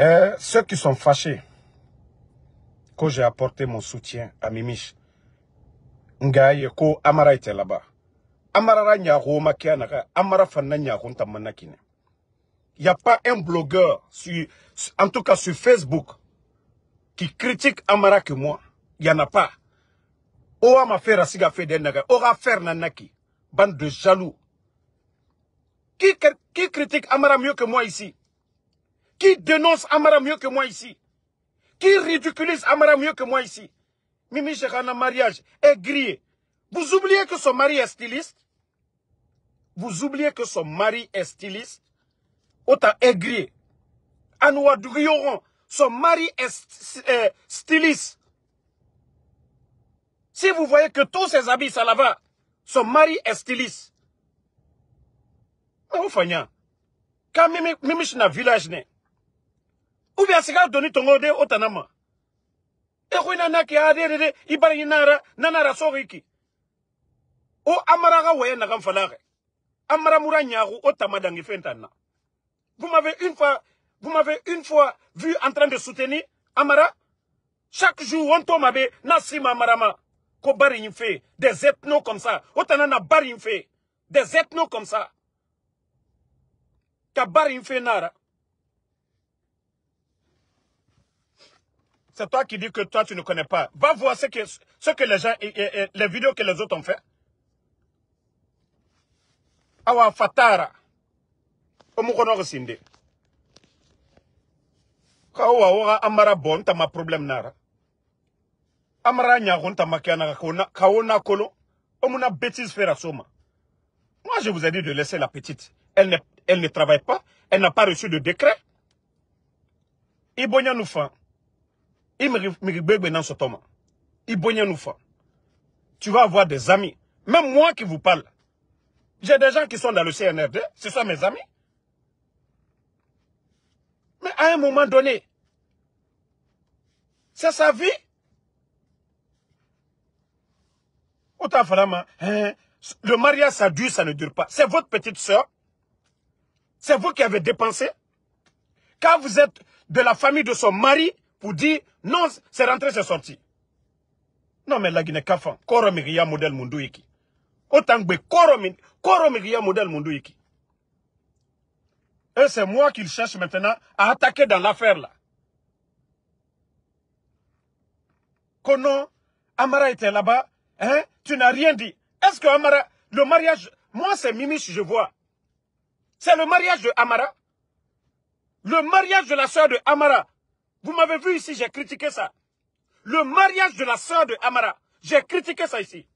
Euh, ceux qui sont fâchés quand j'ai apporté mon soutien à Mimiche, Ngaye, Amara était là-bas. Amara Amara Il n'y a pas un blogueur, en tout cas sur Facebook, qui critique Amara que moi. Il n'y en a pas. Oa ma faire Siga fait naga. Ora faire nanaki. Bande de jaloux. Qui, qui critique Amara mieux que moi ici qui dénonce Amara mieux que moi ici Qui ridiculise Amara mieux que moi ici Mimi Chekana, mariage, est grillé. Vous oubliez que son mari est styliste Vous oubliez que son mari est styliste Autant est grillé. son mari est euh, styliste. Si vous voyez que tous ses habits, ça la va, son mari est styliste. Mais vous quand Mimi, Mimi, village, ou bien sika doni tongo de otanama ekwina nake adedede ibarangi nara nanara soxiki o amaraxa waye naxan falaxe amara mura ñaxu o tamadangi fentanna vous m'avez une fois vous m'avez une fois vu en train de soutenir amara chaque jour on tombe be na amarama ko barinfe, fe des ethnos comme ça o Tanana na fe des ethnos comme ça ka bari nara C'est toi qui dis que toi, tu ne connais pas. Va voir ce que, ce que les gens, et, les vidéos que les autres ont fait. Awa Fatara. Omukono Sinde. Kawa ora amara bon tama problème nara. Amara nyagon ma kiana kaona kaona kolo. Omuna bêtise faire soma. Moi, je vous ai dit de laisser la petite. Elle ne, elle ne travaille pas. Elle n'a pas reçu de décret. Ibonya Noufan me Tu vas avoir des amis. Même moi qui vous parle. J'ai des gens qui sont dans le CNRD. Ce sont mes amis. Mais à un moment donné, c'est sa vie. Autant vraiment, hein, le mariage, ça dure, ça ne dure pas. C'est votre petite soeur. C'est vous qui avez dépensé. Quand vous êtes de la famille de son mari, pour dire, non, c'est rentré, c'est sorti. Non, mais la Guinée Kafan, Koromiria modèle Mundouiki. Autant que Koromiria modèle Mundouiki. Et c'est moi qui cherche maintenant à attaquer dans l'affaire là. Kono, Amara était là-bas, hein? Tu n'as rien dit. Est-ce que Amara, le mariage, moi c'est Mimi si je vois. C'est le mariage de Amara. Le mariage de la soeur de Amara, vous m'avez vu ici, j'ai critiqué ça. Le mariage de la soeur de Amara, j'ai critiqué ça ici.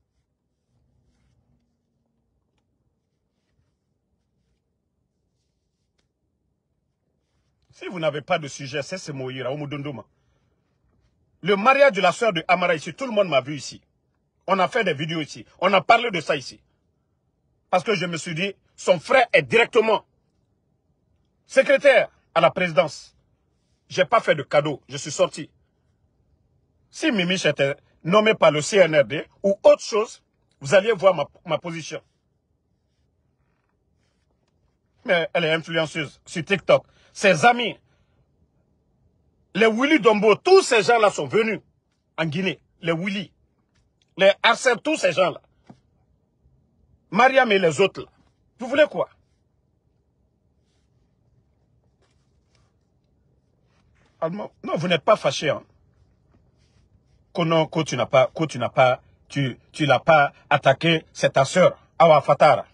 Si vous n'avez pas de sujet, c'est ce mot Le mariage de la soeur de Amara ici, tout le monde m'a vu ici. On a fait des vidéos ici. On a parlé de ça ici. Parce que je me suis dit, son frère est directement secrétaire à la présidence n'ai pas fait de cadeau. Je suis sorti. Si Mimi, était nommé par le CNRD ou autre chose, vous alliez voir ma, position. Mais elle est influenceuse sur TikTok. Ses amis, les Willy Dombo, tous ces gens-là sont venus en Guinée. Les Willy, les Arsène, tous ces gens-là. Mariam et les autres. Là. Vous voulez quoi Non, vous n'êtes pas fâché. Hein. Que, non, que tu n'as pas, tu n'as pas, tu, tu l'as pas attaqué, c'est ta soeur Awa Fatara.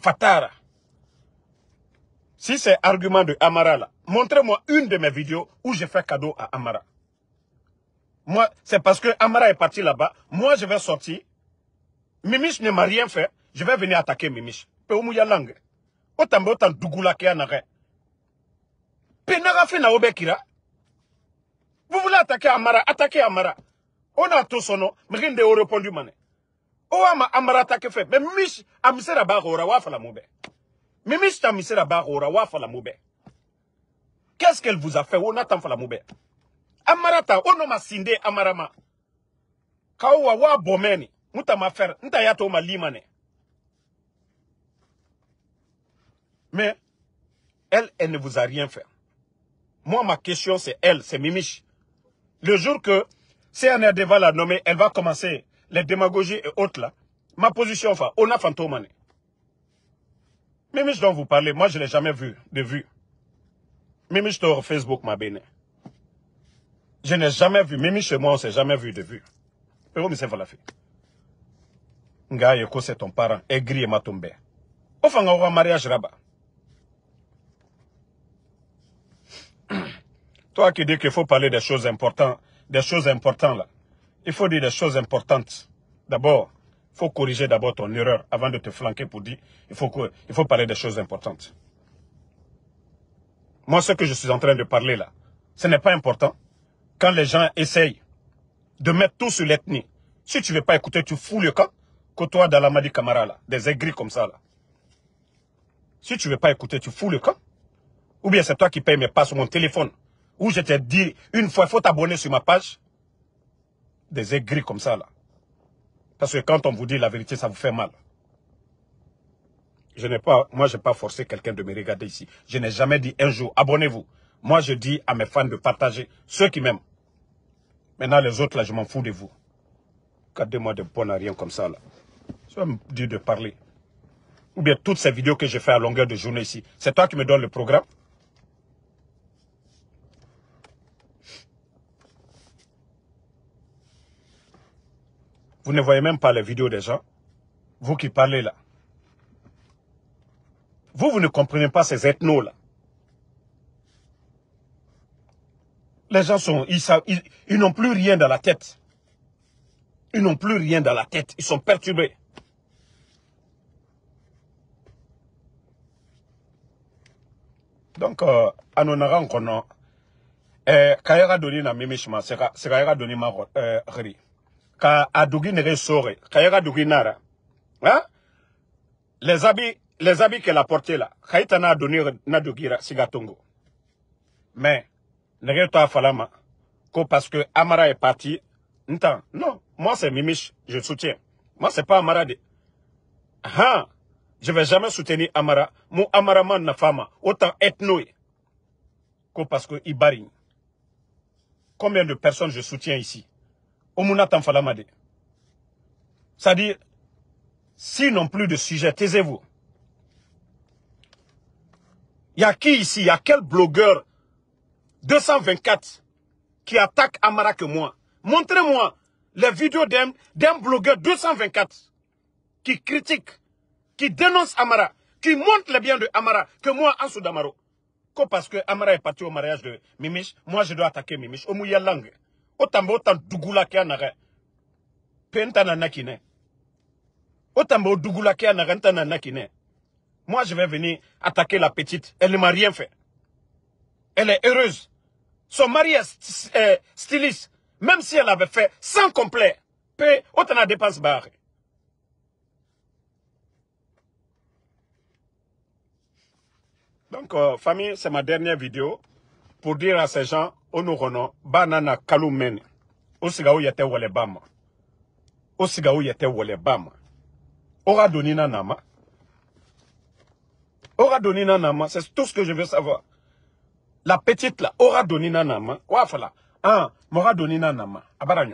Fatara. Si c'est argument de Amara montrez-moi une de mes vidéos où j'ai fait cadeau à Amara. Moi, c'est parce que Amara est parti là-bas. Moi, je vais sortir. Mimiche ne m'a rien fait. Je vais venir attaquer Mimiche. mouya langue. Autant, en penagafin na Vous voulez attaquer bubula attaquer amara atake amara On a to son rien de o répondu mané. Oh, amara atake fait. Mais mish a misera baa fala fala qu'est-ce qu'elle vous a fait On n'a tam fala amara ta o ma sinde amara ma wa Bomeni, Muta ni ma ma limane. mais elle elle ne vous a rien fait moi, ma question, c'est elle, c'est Mimiche. Le jour que CNRD va la nommer, elle va commencer les démagogies et autres là. Ma position, enfin, on a fantôme. Mimiche dont vous parlez, moi, je ne l'ai jamais vu, de vue. Mimiche sur Facebook, ma béné. Je n'ai jamais vu, Mimiche moi, on ne s'est jamais vu de vue. Et vous, la Valafi. Nga, Yoko, c'est ton parent, aigri et ma tombé. Enfin, on un mariage là-bas. Toi qui dis qu'il faut parler des choses importantes, des choses importantes là. Il faut dire des choses importantes. D'abord, il faut corriger d'abord ton erreur avant de te flanquer pour dire il faut, il faut parler des choses importantes. Moi, ce que je suis en train de parler là, ce n'est pas important. Quand les gens essayent de mettre tout sur l'ethnie, si tu ne veux pas écouter, tu fous le camp. que toi, la Madi Kamara là, des aigris comme ça là. Si tu ne veux pas écouter, tu fous le camp. Ou bien c'est toi qui payes mes passes, mon téléphone où je t'ai dit une fois, il faut t'abonner sur ma page, des aigris comme ça là. Parce que quand on vous dit la vérité, ça vous fait mal. Je n'ai pas, moi, je n'ai pas forcé quelqu'un de me regarder ici. Je n'ai jamais dit un jour, abonnez-vous. Moi, je dis à mes fans de partager, ceux qui m'aiment. Maintenant, les autres, là, je m'en fous de vous. Gardez-moi de bon à rien comme ça, là. je vais me dire de parler. Ou bien toutes ces vidéos que je fais à longueur de journée ici. C'est toi qui me donnes le programme Vous ne voyez même pas les vidéos des gens. Vous qui parlez là. Vous, vous ne comprenez pas ces ethnos-là. Les gens sont, ils, ils n'ont plus rien dans la tête. Ils n'ont plus rien dans la tête. Ils sont perturbés. Donc, à nos narans qu'on a, euh, donné eh, Doni na chemin, c'est a donné ma, euh, les habits les habits qu'elle a portés là kaita na donné na dugira sigatongo mais to falama ko parce que Amara est parti non moi c'est Mimich, je soutiens moi c'est pas Amara Je ne je vais jamais soutenir Amara mon Amara man na fama autant ethnoï. ko parce que ibarin. combien de personnes je soutiens ici c'est-à-dire, s'ils n'ont plus de sujet, taisez-vous. Il y a qui ici, il y a quel blogueur 224 qui attaque Amara que moi Montrez-moi les vidéos d'un blogueur 224 qui critique, qui dénonce Amara, qui montre les biens de Amara que moi, Ansou Damaro. quoi parce que est parti au mariage de Mimich, moi je dois attaquer Mimich Au langue o tambe o tan dugulakɛya nagɛ pe na o o moi je vais venir attaquer la petite elle ne m'a rien fait elle est heureuse son mari est euh, styliste même si elle avait fait sans complet Autant o tana dépense barre. donc euh, famille c'est ma dernière vidéo pour dire à ces gens o banana banana Osiga na na kalo osiga o walebama. o yɛtɛ wɛlɛba nama doni nanama. c'est tout ce que je veux savoir la petite là ora doni nama fala ah mora doni nanama. nama abara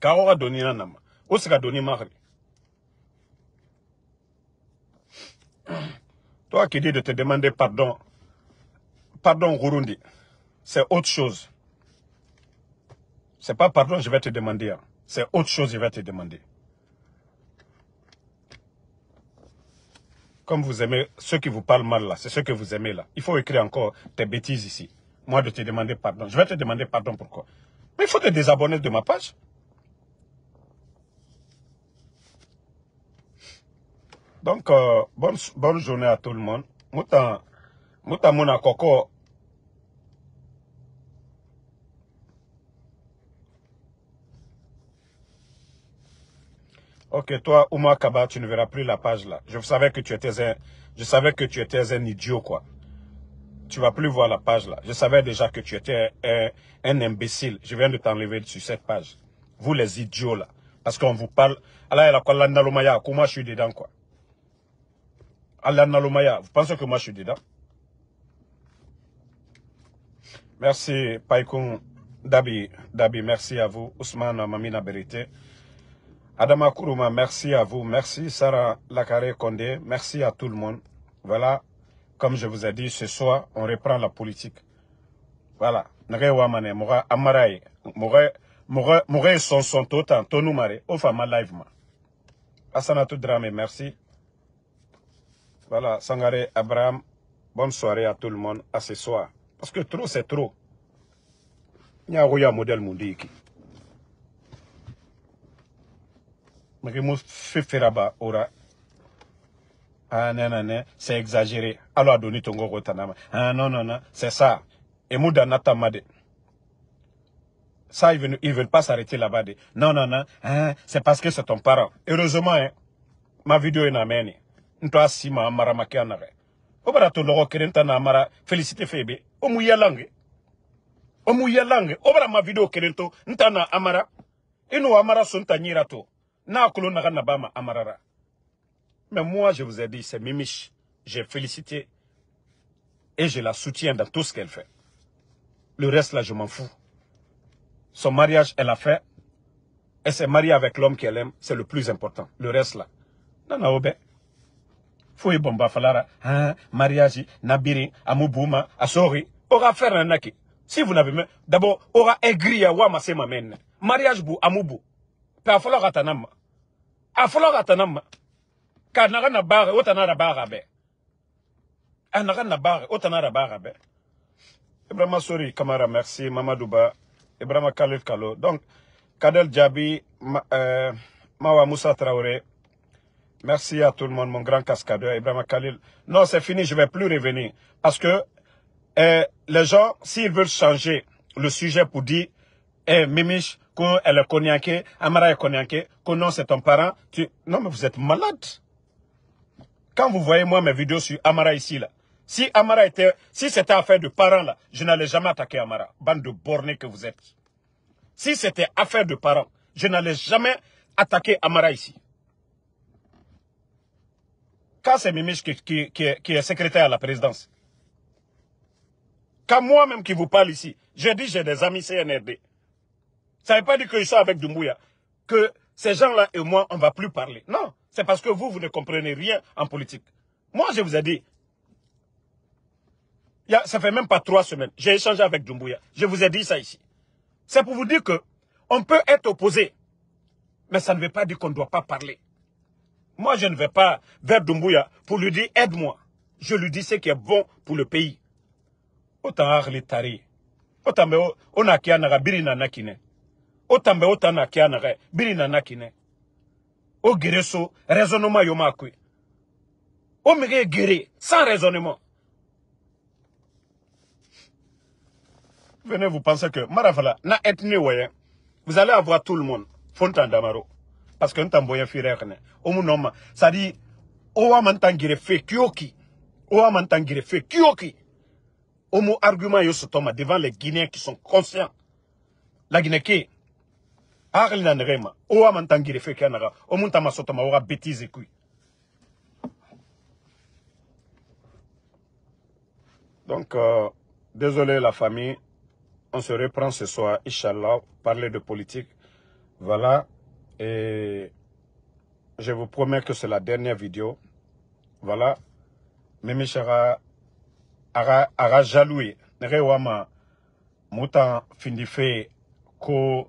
ka ora doni nama osiga doni mari toi qui dis de te demander pardon pardon Gurundi c'est autre chose. C'est pas pardon, je vais te demander. Hein. C'est autre chose, je vais te demander. Comme vous aimez, ceux qui vous parlent mal là, c'est ceux que vous aimez là. Il faut écrire encore tes bêtises ici. Moi, de te demander pardon. Je vais te demander pardon pourquoi. Mais il faut te désabonner de ma page. Donc, euh, bonne, journée à tout le monde. Mouta, mouta Ok, toi, Ouma Kaba, tu ne verras plus la page là. Je savais que tu étais un, je savais que tu étais un idiot, quoi. Tu vas plus voir la page là. Je savais déjà que tu étais un, un imbécile. Je viens de t'enlever sur cette page. Vous les idiots là. Parce qu'on vous parle. Allah la comment je suis dedans, quoi. Allah vous pensez que moi je suis dedans? Merci, Paikon Dabi. Dabi, merci à vous. Ousmane Mamina Berité. Adama Kourouma, merci à vous. Merci Sarah Lakare Condé. Merci à tout le monde. Voilà, comme je vous ai dit, ce soir, on reprend la politique. Voilà. Wamane, Moura Amaraye, Moura son son totan, Tonoumare, Ofama Livema. Asanatou drame, merci. Voilà, Sangare Abraham, bonne soirée à tout le monde, à ce soir. Parce que trop, c'est trop. un modèle mondique. aura. Ah non, non, non, c'est exagéré. Alors Adoni Tongo Rotanama. Ah non, non, non, c'est ça. Et Moudanata Ça, ils ne veulent, veulent, pas s'arrêter là-bas. Non, non, non, c'est parce que c'est ton parent. Heureusement, hein, ma vidéo est nameni. Ntoa si ma amara makianare. Obara to logo kerenta na amara félicité febe. Omu yalange. Omu langue. Obara ma vidéo kerento. Ntana amara. Inu amara nyira nyirato. N'a Amarara. Mais moi, je vous ai dit, c'est Mimiche. J'ai félicité et je la soutiens dans tout ce qu'elle fait. Le reste, là, je m'en fous. Son mariage, elle a fait. Elle s'est mariée avec l'homme qu'elle aime. C'est le plus important. Le reste, là. Non, non, Fouille bomba falara. Hein, mariage, nabiri, amubouma, asori. Aura faire un naki. Si vous n'avez même. D'abord, aura aigri à wama se mamène. Mariage bou, amubou. Pa fɔlɔ ka a naga na baare o da naga na o da ibrahima sori kamara merci Mamadouba, ibrahima Kalil kalo donc kadel Djabi, ma, euh, mawa moussa traoré merci à tout le monde mon grand cascadeur ibrahima Kalil. non c'est fini je vais plus revenir parce que euh, les gens s'ils veulent changer le sujet pour dire eh, Mimiche, qu'elle est cognaquée, Amara est cognaquée, que non, c'est ton parent. Tu... Non, mais vous êtes malade. Quand vous voyez moi mes vidéos sur Amara ici, là, si Amara était, si c'était affaire de parents, là, je n'allais jamais attaquer Amara. Bande de bornés que vous êtes. Si c'était affaire de parents, je n'allais jamais attaquer Amara ici. Quand c'est Mimich qui, est, secrétaire à la présidence, quand moi-même qui vous parle ici, je dis j'ai des amis CNRD. Ça ne veut pas dire je suis avec Dumbuya, Que ces gens-là et moi, on ne va plus parler. Non, c'est parce que vous, vous ne comprenez rien en politique. Moi, je vous ai dit, ça fait même pas trois semaines, j'ai échangé avec Dumbuya. Je vous ai dit ça ici. C'est pour vous dire que on peut être opposé, mais ça ne veut pas dire qu'on ne doit pas parler. Moi, je ne vais pas vers Dumbuya pour lui dire aide-moi. Je lui dis ce qui est bon pour le pays. Autant arletari. Autant me n'a nagabiri nakine otambe otana kia na na o gere so raisonnement o mege gere sans raisonnement venez vous pensez que maravala na etni vous allez avoir tout le monde damaro parce que ntamboye firerne hein. o ça dit o fe kioki o wa mantangire fe kioki au argument yo toma devant les guinéens qui sont conscients la guinée hali na nrema o amantangire Ou anaga omuntu aura bêtise betize kui donc euh, désolé la famille on se reprend ce soir inchallah parler de politique voilà et je vous promets que c'est la dernière vidéo voilà Mimi Chara ara ara jaloué nere wama ko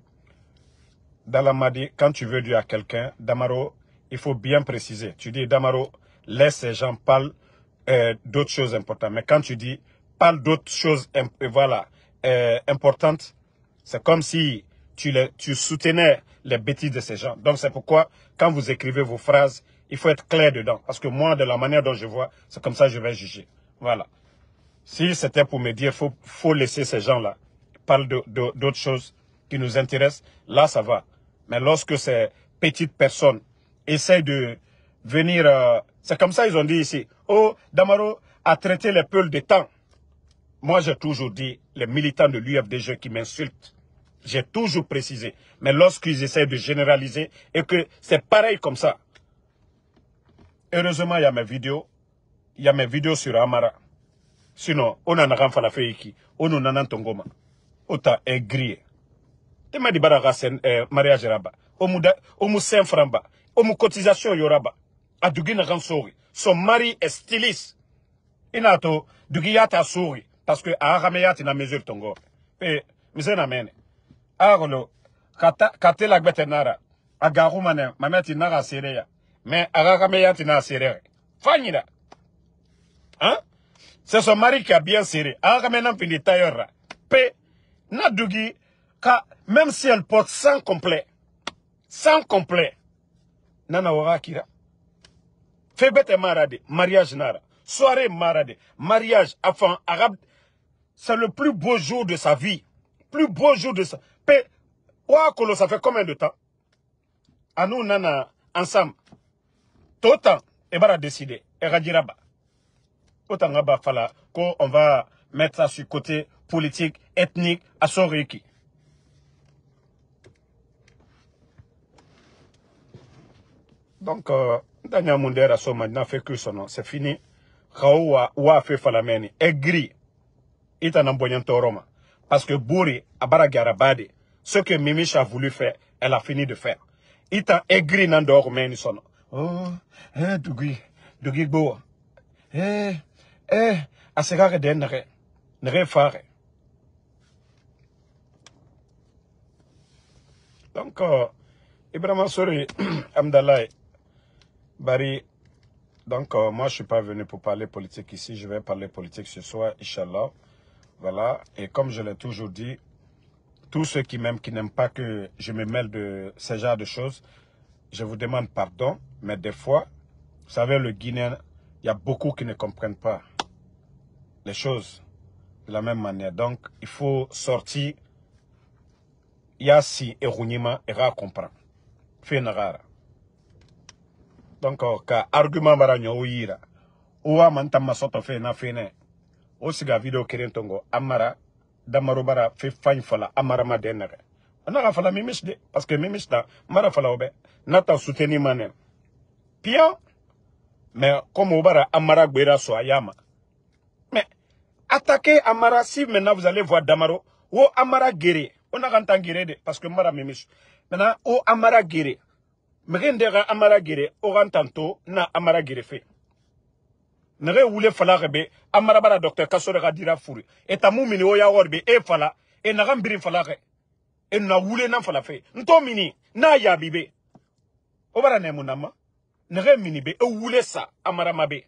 Dans m'a dit, quand tu veux dire à quelqu'un, Damaro, il faut bien préciser. Tu dis, Damaro, laisse ces gens parler euh, d'autres choses importantes. Mais quand tu dis, parle d'autres choses euh, voilà, euh, importantes, c'est comme si tu, les, tu soutenais les bêtises de ces gens. Donc c'est pourquoi, quand vous écrivez vos phrases, il faut être clair dedans. Parce que moi, de la manière dont je vois, c'est comme ça que je vais juger. Voilà. Si c'était pour me dire, faut, faut laisser ces gens-là, parler d'autres choses qui nous intéressent, là, ça va. Mais lorsque ces petites personnes essaient de venir... Euh, c'est comme ça ils ont dit ici. Oh, Damaro a traité les peuples de temps. Moi, j'ai toujours dit, les militants de l'UFDG qui m'insultent, j'ai toujours précisé. Mais lorsqu'ils essaient de généraliser et que c'est pareil comme ça, heureusement, il y a mes vidéos. Il y a mes vidéos sur Amara. Sinon, on en a fait On en a Ota est grillé tema di bara sen eh, mariage raba omu da omu sen framba omu cotisation yoraba adugi na gansori son mari est styliste inato dugi ta sori parce que ahame yati na mesure tongo pe na mene agolo kata katela ma agarumane mameti nara sereya mais ahame yati na serere fanyira hein c'est son mari qui a bien serré ahame na pindi tailleur pe na dugi car même si elle porte sans complet, sans complet, nana wara kira. Fébete marade, mariage nara. Soirée marade, mariage enfant arabe. C'est le plus beau jour de sa vie. Plus beau jour de sa... vie. wakolo, ça fait combien de temps? À nous, nana, ensemble. Tout temps, elle va décider. Elle va dire, autant qu'on va mettre ça sur côté politique, ethnique, à son Donc, euh, Daniel Mundera son maintenant fait que son nom, c'est fini. Kaoua wa fait falameni, aigri, itanambonyan toroma. Parce que Bouri, Abara Garabadi, ce que Mimich a voulu faire, elle a fini de faire. Ita aigri nandor meni son nom. Oh, eh, Dougui, Dougui Boa. Eh, eh, Asegare denre, nere fare. Donc, euh, Ibrahim Sori, amdalaï. Barry, donc euh, moi je ne suis pas venu pour parler politique ici, je vais parler politique ce soir, Inch'Allah. Voilà, et comme je l'ai toujours dit, tous ceux qui m'aiment, qui n'aiment pas que je me mêle de ce genre de choses, je vous demande pardon, mais des fois, vous savez, le Guinéen, il y a beaucoup qui ne comprennent pas les choses de la même manière. Donc, il faut sortir Yassi et comprend. Fait une Fénarara donc euh, ka argument bara ou ira. o wa man tamma fe na fɛnɛ o siga video kirentongo amara damaro bara fe fagn fala amara ma On a fait la fala mimis de parce que mimis mara fala obe, nata n'a ta suteni mais comme o bara amara gbera so ayama. mais attaquer amara si maintenant vous allez voir damaro wo amara gere On a ka de parce que mara mimis maintenant ou amara gere amara Amaragire orantanto na amara fe ule wule amara amarabara docteur kasore dira furu eta mumini o e fala e nagambiri fala falage e na wule na fala fe nto mini na ya bibe. obara ne munama Nere mini be e wule sa amaramabe.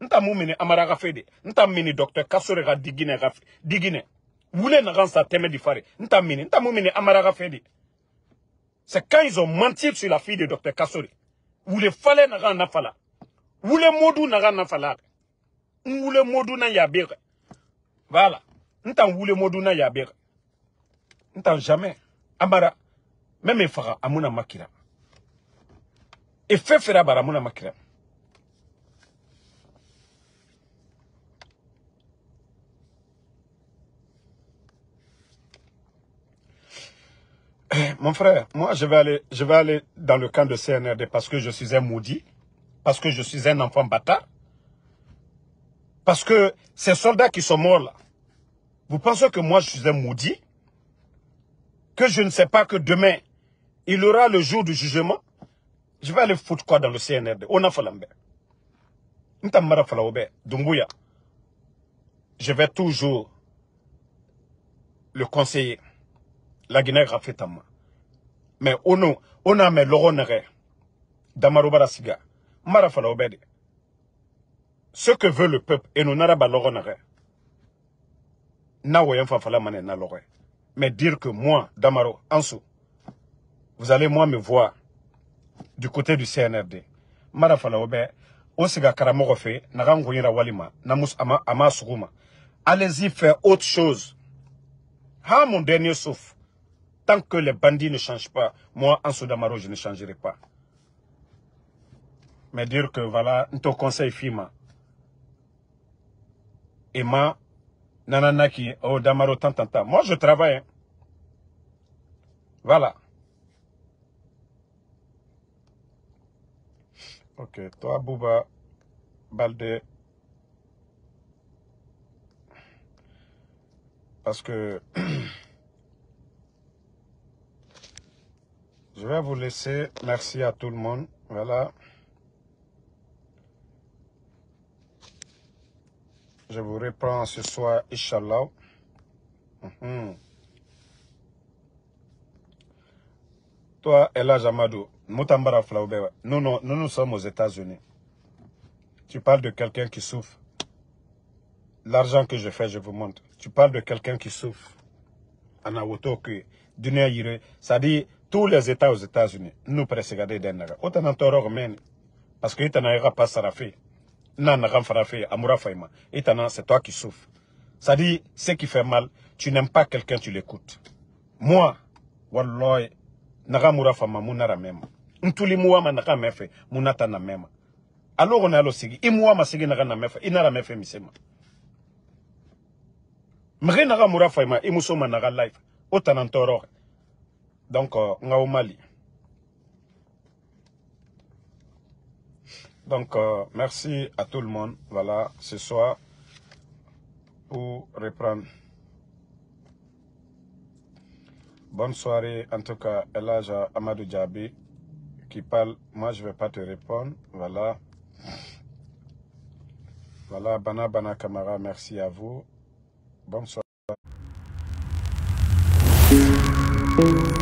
nta amara fede. nta mini docteur kasore di digine digine wule sa teme di fare nta mini nta amara ga c'est quand ils ont menti sur la fille de Dr Kassori. Wule fale naga nafala. Wule modu moudou nafala. Wule modu na yabere. Voilà. N'tan wule modu na yabere. N'tan jamais. Amara. Même faga amuna makira. Et fait fera bara amuna makira. Mon frère, moi, je vais aller, je vais aller dans le camp de CNRD parce que je suis un maudit, parce que je suis un enfant bâtard, parce que ces soldats qui sont morts là, vous pensez que moi, je suis un maudit, que je ne sais pas que demain, il aura le jour du jugement, je vais aller foutre quoi dans le CNRD On a Je vais toujours le conseiller la Guinée fait ça, mais on a me logo damaro barasiga Siga. Marafala obede ce que veut le peuple et nous n'araba pas na woyen fa na mais dire que moi damaro Ansou, vous allez moi me voir du côté du CNRD Marafala fala Osiga on siga karamɔgɔ walima namus ama ama allez-y faire autre chose Ah mon dernier souffle Tant que les bandits ne changent pas, moi, en Soudamaro, je ne changerai pas. Mais dire que, voilà, ton conseil FIMA, et ma, nanana qui, Damaro, tant, tant, Moi, je travaille. Hein. Voilà. Ok, toi, Bouba, Balde, parce que Je vais vous laisser. Merci à tout le monde. Voilà. Je vous reprends ce soir, Inch'Allah. Mhm. Toi, Ella Jamadou, nous, nous, nous sommes aux États-Unis. Tu parles de quelqu'un qui souffre. L'argent que je fais, je vous montre. Tu parles de quelqu'un qui souffre. que dunia yire sadi tous les états aux États-Unis nous presigade den naga o tana tɔɔrɔ parce que i tana pas sarafi na n'a nagan fara fe a mura c'est toi qui souffre sadi ce qui fait mal tu n'aimes pas quelqu'un tu l'écoutes moi wallahi naga mura fama ma mu nara mɛn ma n tuli muwa ma naga mɛn na même. Alors on a alo kɔni alo sigi ma naga na mɛn inara i nara mɛn ma mage naga mura fa i ma naga life autant donc on euh, mali donc euh, merci à tout le monde voilà ce soir pour reprendre bonne soirée en tout cas Elaja Amadou djabi qui parle moi je vais pas te répondre voilà voilà Bana Bana camarade merci à vous bonne soirée Thank you.